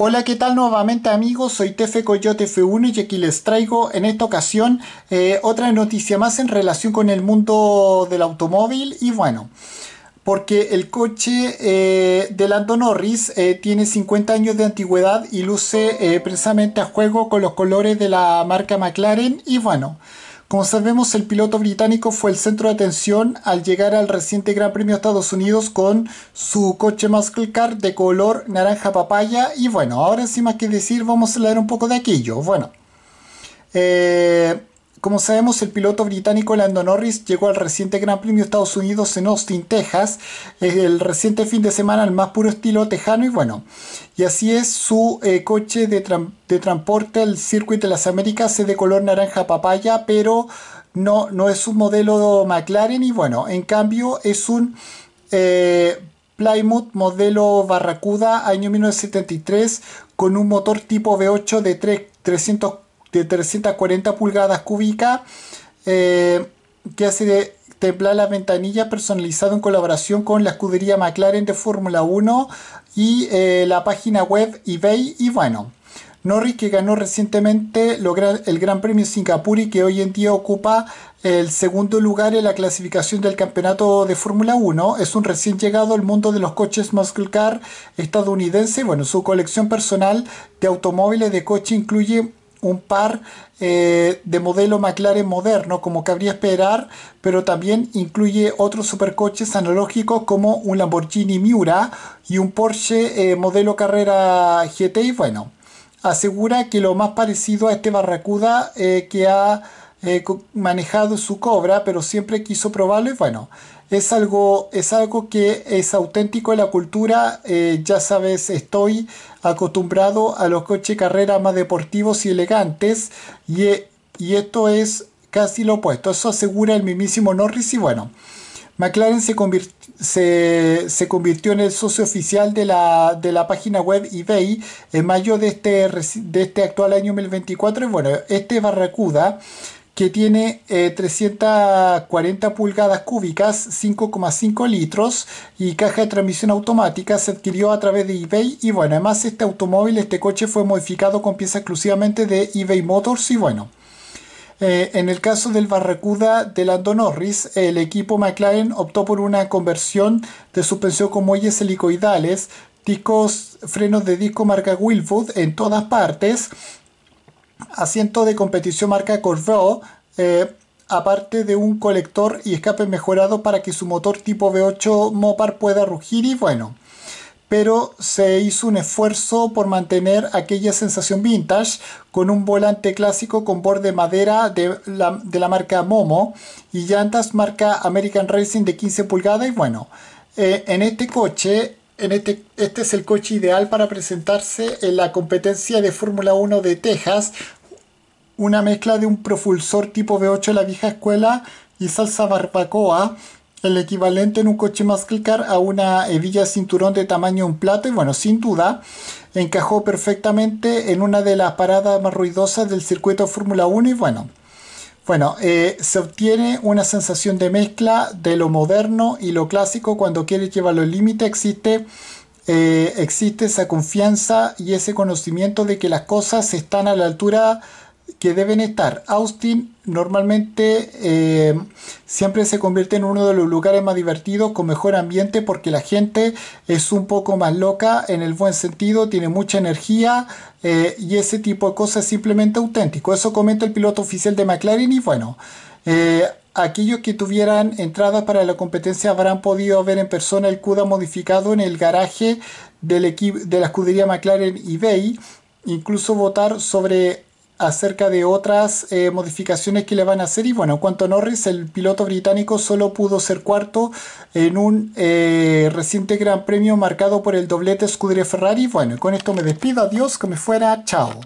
Hola, ¿qué tal nuevamente amigos? Soy Tefe Coyote F1 y aquí les traigo en esta ocasión eh, otra noticia más en relación con el mundo del automóvil y bueno, porque el coche eh, de Lando Norris eh, tiene 50 años de antigüedad y luce precisamente a juego con los colores de la marca McLaren y bueno. Como sabemos, el piloto británico fue el centro de atención al llegar al reciente Gran Premio de Estados Unidos con su coche Muscle Car de color naranja papaya. Y bueno, ahora sin más que decir, vamos a leer un poco de aquello. Bueno, eh, como sabemos, el piloto británico Lando Norris llegó al reciente Gran Premio de Estados Unidos en Austin, Texas, eh, el reciente fin de semana el más puro estilo tejano y bueno, y así es su eh, coche de, transporte, el Circuit de las Américas, es de color naranja papaya, pero no, no es un modelo McLaren y bueno, en cambio es un eh, Plymouth modelo Barracuda año 1973 con un motor tipo V8 de 3, 340 de 340 pulgadas cúbicas eh, que hace de templar la ventanilla personalizado en colaboración con la escudería McLaren de Fórmula 1 y eh, la página web eBay y bueno. Norris que ganó recientemente el Gran Premio Singapur y que hoy en día ocupa el segundo lugar en la clasificación del campeonato de Fórmula 1. Es un recién llegado al mundo de los coches muscle car estadounidense. Bueno, su colección personal de automóviles de coche incluye un par eh, de modelo McLaren moderno, como cabría esperar, pero también incluye otros supercoches analógicos como un Lamborghini Miura y un Porsche eh, modelo carrera GTI. Bueno, asegura que lo más parecido a este Barracuda eh, que ha manejado su Cobra, pero siempre quiso probarlo y bueno es algo, es algo que es auténtico en la cultura. Eh, ya sabes, estoy acostumbrado a los coches carrera más deportivos y elegantes y, e, y esto es casi lo opuesto. Eso asegura el mismísimo Norris y bueno. McLaren se, se, convirtió en el socio oficial de la, página web eBay en mayo de este, de este actual año 2024. Y bueno, este Barracuda que tiene 340 eh, pulgadas cúbicas, 5,5 litros y caja de transmisión automática. Se adquirió a través de eBay y bueno, además este automóvil, este coche fue modificado con pieza exclusivamente de eBay Motors y bueno. Eh, en el caso del Barracuda de Lando Norris, el equipo McLaren optó por una conversión de suspensión con muelles helicoidales, discos, frenos de disco marca Wilwood en todas partes, asiento de competición marca Corvette, eh, aparte de un colector y escape mejorado para que su motor tipo V8 Mopar pueda rugir y bueno. Pero se hizo un esfuerzo por mantener aquella sensación vintage con un volante clásico con borde madera de la, de la marca Momo y llantas marca American Racing de 15 pulgadas y bueno. Eh, en este coche este, este, es el coche ideal para presentarse en la competencia de Fórmula 1 de Texas, una mezcla de un propulsor tipo V8 de la vieja escuela y salsa barbacoa, el equivalente en un coche más car a una hebilla cinturón de tamaño un plato y bueno, sin duda encajó perfectamente en una de las paradas más ruidosas del circuito Fórmula 1 y bueno, bueno, eh, se obtiene una sensación de mezcla de lo moderno y lo clásico cuando quieres llevarlo al límite. Existe, eh, existe esa confianza y ese conocimiento de que las cosas están a la altura que deben estar. Austin normalmente eh, siempre se convierte en uno de los lugares más divertidos, con mejor ambiente, porque la gente es un poco más loca en el buen sentido, tiene mucha energía eh, y ese tipo de cosas es simplemente auténtico. Eso comenta el piloto oficial de McLaren y bueno. Eh, aquellos que tuvieran entradas para la competencia habrán podido ver en persona el CUDA modificado en el garaje del de la escudería McLaren eBay, incluso votar sobre acerca de otras eh, modificaciones que le van a hacer. Y bueno, cuanto a Norris, el piloto británico solo pudo ser cuarto en un eh, reciente Gran Premio marcado por el doblete Scuderia Ferrari. Bueno, con esto me despido, adiós, que me fuera, chao.